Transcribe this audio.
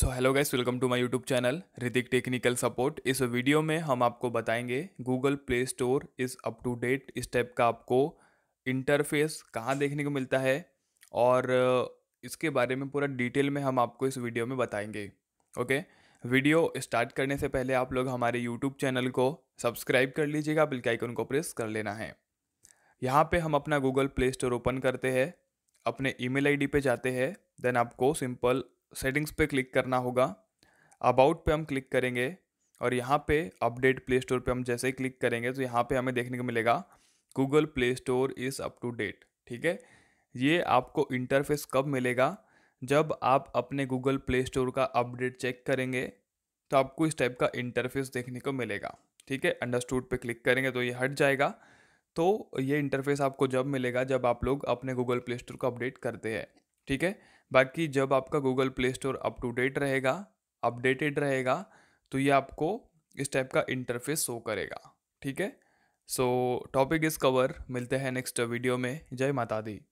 so hello guys welcome to my YouTube channel Hritik technical support इस video में हम आपको बताएंगे Google play store is up to date इस टाइप का आपको इंटरफेस कहाँ देखने को मिलता है और इसके बारे में पूरा डिटेल में हम आपको इस वीडियो में बताएंगे ओके वीडियो स्टार्ट करने से पहले आप लोग हमारे यूट्यूब चैनल को सब्सक्राइब कर लीजिएगा बिल के आइकन को प्रेस कर लेना है यहाँ पर हम अपना गूगल प्ले स्टोर ओपन करते हैं अपने ईमेल आईडी पे जाते हैं देन आपको सिंपल सेटिंग्स पे क्लिक करना होगा अबाउट पे हम क्लिक करेंगे और यहाँ पे अपडेट प्ले स्टोर पर हम जैसे ही क्लिक करेंगे तो यहाँ पे हमें देखने को मिलेगा Google play store is up to date ठीक है ये आपको इंटरफेस कब मिलेगा जब आप अपने गूगल प्ले स्टोर का अपडेट चेक करेंगे तो आपको इस टाइप का इंटरफेस देखने को मिलेगा ठीक है अंडरस्टूड पे क्लिक करेंगे तो ये हट जाएगा तो ये इंटरफेस आपको जब मिलेगा जब आप लोग अपने गूगल प्ले स्टोर को अपडेट करते हैं ठीक है बाकी जब आपका Google play store up to date रहेगा अपडेटेड रहेगा तो ये आपको इस टाइप का इंटरफेस शो करेगा ठीक है सो टॉपिक इज़ कवर मिलते हैं नेक्स्ट वीडियो में जय माता दी